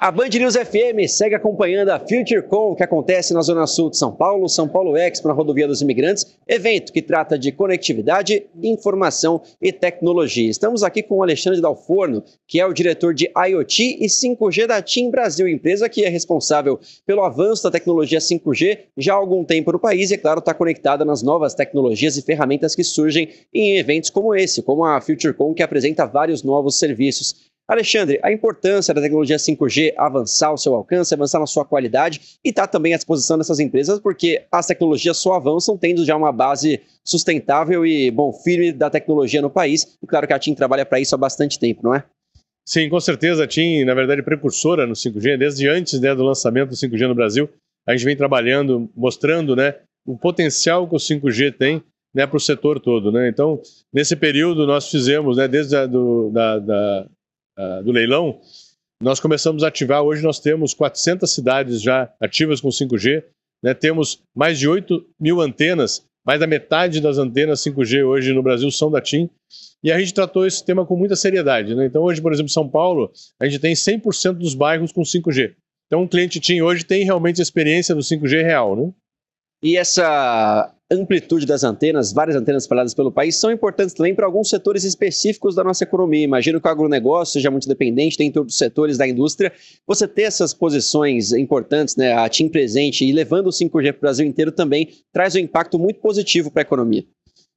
A Band News FM segue acompanhando a FutureCon, que acontece na Zona Sul de São Paulo, São Paulo Expo, na Rodovia dos Imigrantes, evento que trata de conectividade, informação e tecnologia. Estamos aqui com o Alexandre Dalforno, que é o diretor de IoT e 5G da TIM Brasil, empresa que é responsável pelo avanço da tecnologia 5G já há algum tempo no país e, é claro, está conectada nas novas tecnologias e ferramentas que surgem em eventos como esse, como a FutureCon, que apresenta vários novos serviços. Alexandre, a importância da tecnologia 5G avançar o seu alcance, avançar na sua qualidade e estar tá também à disposição dessas empresas, porque as tecnologias só avançam tendo já uma base sustentável e, bom, firme da tecnologia no país. E claro que a TIM trabalha para isso há bastante tempo, não é? Sim, com certeza a TIM, na verdade, é precursora no 5G, desde antes né, do lançamento do 5G no Brasil. A gente vem trabalhando, mostrando né, o potencial que o 5G tem né, para o setor todo. Né? Então, nesse período, nós fizemos, né, desde a do, da, da ah, do leilão, nós começamos a ativar. Hoje nós temos 400 cidades já ativas com 5G, né? temos mais de 8 mil antenas, mais da metade das antenas 5G hoje no Brasil são da TIM, e a gente tratou esse tema com muita seriedade. Né? Então, hoje, por exemplo, São Paulo, a gente tem 100% dos bairros com 5G. Então, um cliente TIM hoje tem realmente a experiência do 5G real. Né? E essa amplitude das antenas, várias antenas espalhadas pelo país, são importantes também para alguns setores específicos da nossa economia. Imagino que o agronegócio seja muito dependente, tem todos os setores da indústria. Você ter essas posições importantes, né, a TIM presente e levando o 5G para o Brasil inteiro também, traz um impacto muito positivo para a economia.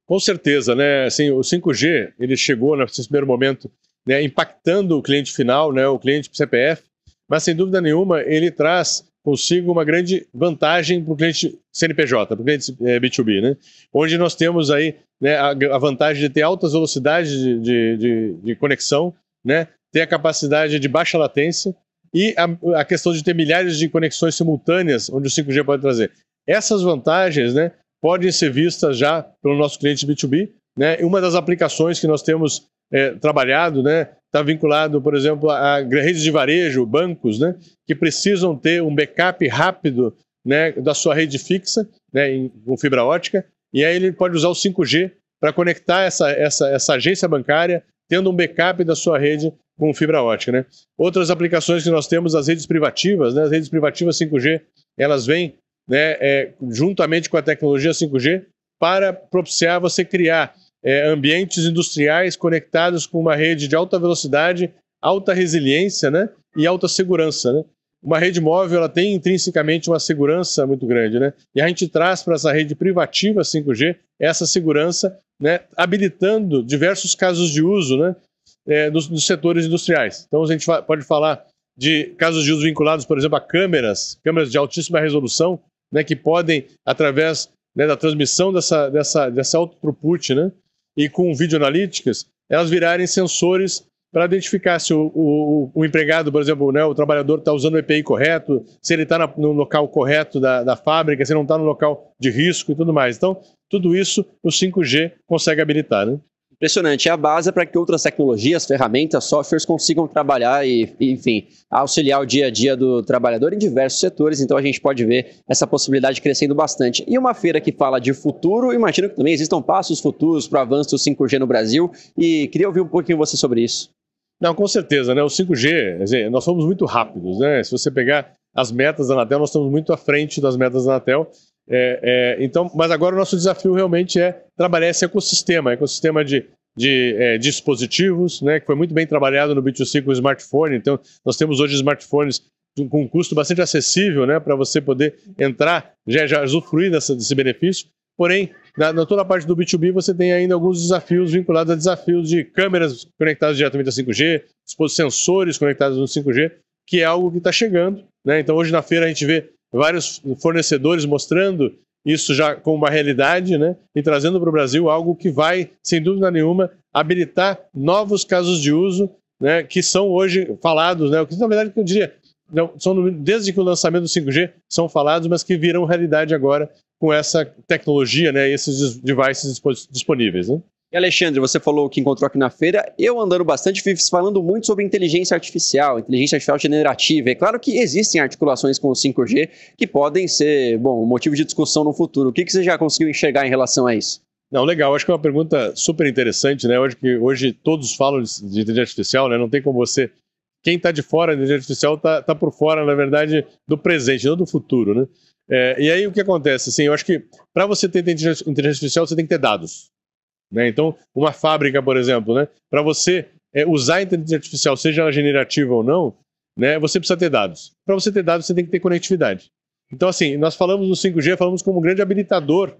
Com certeza, né? Assim, o 5G ele chegou nesse primeiro momento né, impactando o cliente final, né, o cliente CPF, mas sem dúvida nenhuma ele traz consigo uma grande vantagem para o cliente CNPJ, para o cliente B2B, é, né? onde nós temos aí né, a, a, vantagem de ter altas velocidades de, de, de, de, conexão, né? ter a capacidade de baixa latência e a, a, questão de ter milhares de conexões simultâneas, onde o 5G pode trazer. Essas vantagens né, podem ser vistas já pelo nosso cliente B2B, né? uma das aplicações que nós temos é, trabalhado né, está vinculado, por exemplo, a redes de varejo, bancos, né, que precisam ter um backup rápido né, da sua rede fixa, né, em, com fibra ótica, e aí ele pode usar o 5G para conectar essa, essa, essa agência bancária, tendo um backup da sua rede com fibra ótica. Né? Outras aplicações que nós temos, as redes privativas, né, as redes privativas 5G, elas vêm né, é, juntamente com a tecnologia 5G para propiciar você criar é, ambientes industriais conectados com uma rede de alta velocidade, alta resiliência né, e alta segurança. Né? Uma rede móvel ela tem intrinsecamente uma segurança muito grande. Né? E a gente traz para essa rede privativa 5G essa segurança, né, habilitando diversos casos de uso né, é, setores industriais. Então a gente fa pode falar de casos de uso vinculados, por exemplo, a câmeras, câmeras de altíssima resolução, né, que podem, através né, da transmissão dessa, dessa, dessa auto-throughput, né, e com vídeo analíticas, elas virarem sensores para identificar se o, o, o, empregado, por exemplo, né, o trabalhador está usando o EPI correto, se ele está no local correto da, da fábrica, se não está no local de risco e tudo mais. Então, tudo isso o 5G consegue habilitar. Né? impressionante. É a base para que outras tecnologias, ferramentas, softwares consigam trabalhar e, enfim, auxiliar o dia a dia do trabalhador em diversos setores. Então a gente pode ver essa possibilidade crescendo bastante. E uma feira que fala de futuro, imagino que também existam passos futuros para o avanço do 5G no Brasil. E queria ouvir um pouquinho você sobre isso. Não, com certeza, né? O 5G, dizer, nós fomos muito rápidos, né? Se você pegar as metas da Anatel, nós estamos muito à frente das metas da Anatel. É, é, então, mas agora o nosso desafio realmente é trabalhar esse ecossistema, ecossistema de, de é, dispositivos, né, que foi muito bem trabalhado no B2C com o smartphone. Então, nós temos hoje smartphones com um custo bastante acessível, né, para você poder entrar, já, já usufruir dessa, desse benefício. Porém, na, na, toda a parte do B2B, você tem ainda alguns desafios vinculados a desafios de câmeras conectadas diretamente a 5G, sensores conectados no 5G, que é algo que está chegando. Né? Então, hoje na feira a gente vê vários fornecedores mostrando isso já como uma realidade, né? E trazendo para o Brasil algo que vai, sem dúvida nenhuma, habilitar novos casos de uso, né? Que são hoje falados, né? O que na verdade eu diria não, são, desde que o lançamento do 5G são falados, mas que viram realidade agora com essa tecnologia, né, esses devices disponíveis. Né? E Alexandre, você falou que encontrou aqui na feira. Eu andando bastante, falando muito sobre inteligência artificial, inteligência artificial generativa. É claro que existem articulações com o 5G que podem ser, bom, motivo de discussão no futuro. O que, que você já conseguiu enxergar em relação a isso? Não, legal. Acho que é uma pergunta super interessante, né? Hoje que hoje todos falam de inteligência artificial, né? Não tem como você quem está de fora da inteligência artificial está tá por fora, na verdade, do presente, não do futuro, né? É, e aí o que acontece? Assim, eu acho que para você ter inteligência artificial, você tem que ter dados. Né? Então, uma fábrica, por exemplo, né? para você é, usar a inteligência artificial, seja ela generativa ou não, né? você precisa ter dados. Para você ter dados, você tem que ter conectividade. Então, assim, nós falamos do 5G, falamos como um grande habilitador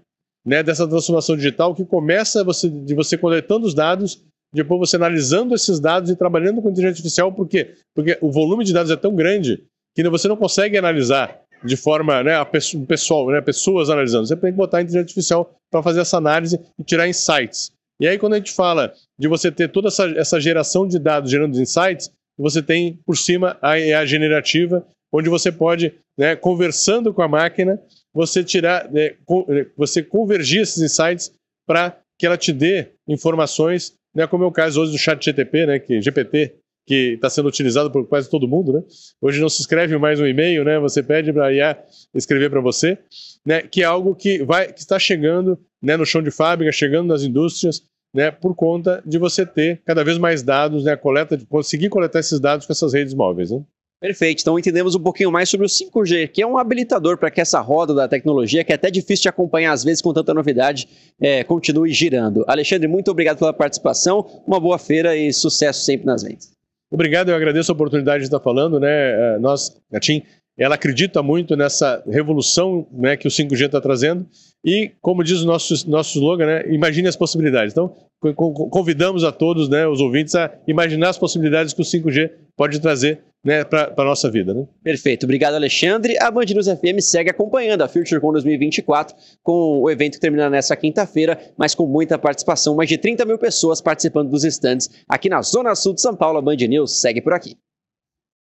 né, dessa transformação digital que começa você, de você coletando os dados, depois você analisando esses dados e trabalhando com inteligência artificial, por quê? Porque o volume de dados é tão grande que você não consegue analisar de forma, né, a pessoa, pessoal, né, pessoas analisando. Você tem que botar a inteligência artificial para fazer essa análise e tirar insights. E aí, quando a gente fala de você ter toda essa, essa geração de dados gerando insights, você tem por cima a generativa, onde você pode, né, conversando com a máquina, você tirar, né, né você convergir esses insights para que ela te dê informações, né, como é o caso hoje do chat GTP, né, que GPT, que está sendo utilizado por quase todo mundo, né? Hoje não se escreve mais um e-mail, né? Você pede para a IA escrever para você, né? Que é algo que vai, que está chegando, né? No chão de fábrica, chegando nas indústrias, né? Por conta de você ter cada vez mais dados, né? A coleta, de conseguir coletar esses dados com essas redes móveis, né? Perfeito, então entendemos um pouquinho mais sobre o 5G, que é um habilitador para que essa roda da tecnologia, que é até difícil de acompanhar às vezes com tanta novidade, é, continue girando. Alexandre, muito obrigado pela participação, uma boa feira e sucesso sempre nas vendas. Obrigado, eu agradeço a oportunidade de estar falando, né? É, nós, Gatim, ela acredita muito nessa revolução né, que o 5G está trazendo e, como diz o nosso, nosso slogan, né, imagine as possibilidades. Então, convidamos a todos, né, os ouvintes, a imaginar as possibilidades que o 5G pode trazer né, para a nossa vida. Né? Perfeito. Obrigado, Alexandre. A Band News FM segue acompanhando a FutureCon 2024, com o evento que termina nessa quinta-feira, mas com muita participação, mais de 30 mil pessoas participando dos stands aqui na Zona Sul de São Paulo. A Band News segue por aqui.